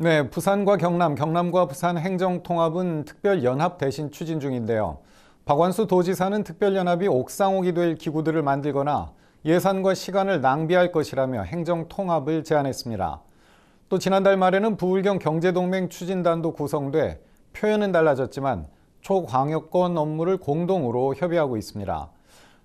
네, 부산과 경남, 경남과 부산 행정통합은 특별연합 대신 추진 중인데요. 박완수 도지사는 특별연합이 옥상옥이 될 기구들을 만들거나 예산과 시간을 낭비할 것이라며 행정통합을 제안했습니다. 또 지난달 말에는 부울경 경제동맹 추진단도 구성돼 표현은 달라졌지만 초광역권 업무를 공동으로 협의하고 있습니다.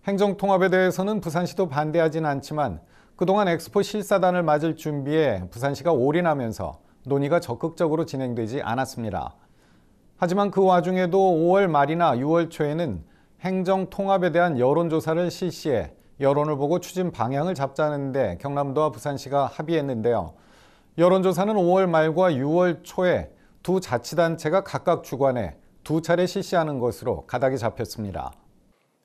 행정통합에 대해서는 부산시도 반대하진 않지만 그동안 엑스포 실사단을 맞을 준비에 부산시가 올인하면서 논의가 적극적으로 진행되지 않았습니다. 하지만 그 와중에도 5월 말이나 6월 초에는 행정 통합에 대한 여론조사를 실시해 여론을 보고 추진 방향을 잡자는데 경남도와 부산시가 합의했는데요. 여론조사는 5월 말과 6월 초에 두 자치단체가 각각 주관해 두 차례 실시하는 것으로 가닥이 잡혔습니다.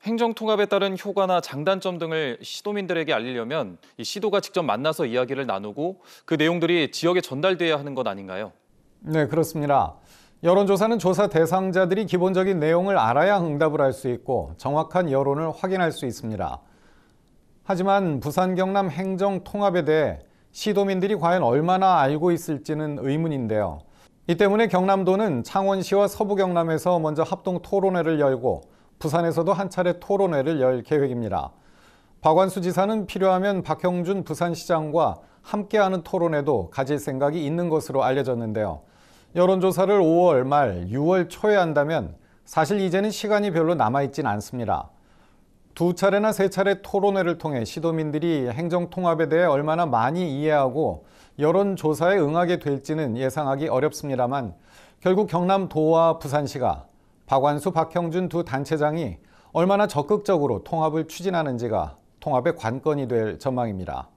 행정통합에 따른 효과나 장단점 등을 시도민들에게 알리려면 시도가 직접 만나서 이야기를 나누고 그 내용들이 지역에 전달돼야 하는 것 아닌가요? 네, 그렇습니다. 여론조사는 조사 대상자들이 기본적인 내용을 알아야 응답을 할 수 있고 정확한 여론을 확인할 수 있습니다. 하지만 부산 경남 행정 통합에 대해 시도민들이 과연 얼마나 알고 있을지는 의문인데요. 이 때문에 경남도는 창원시와 서부 경남에서 먼저 합동 토론회를 열고 부산에서도 한 차례 토론회를 열 계획입니다. 박완수 지사는 필요하면 박형준 부산시장과 함께하는 토론회도 가질 생각이 있는 것으로 알려졌는데요. 여론조사를 5월 말, 6월 초에 한다면 사실 이제는 시간이 별로 남아있진 않습니다. 두 차례나 세 차례 토론회를 통해 시도민들이 행정통합에 대해 얼마나 많이 이해하고 여론조사에 응하게 될지는 예상하기 어렵습니다만 결국 경남도와 부산시가 박완수, 박형준 두 단체장이 얼마나 적극적으로 통합을 추진하는지가 통합의 관건이 될 전망입니다.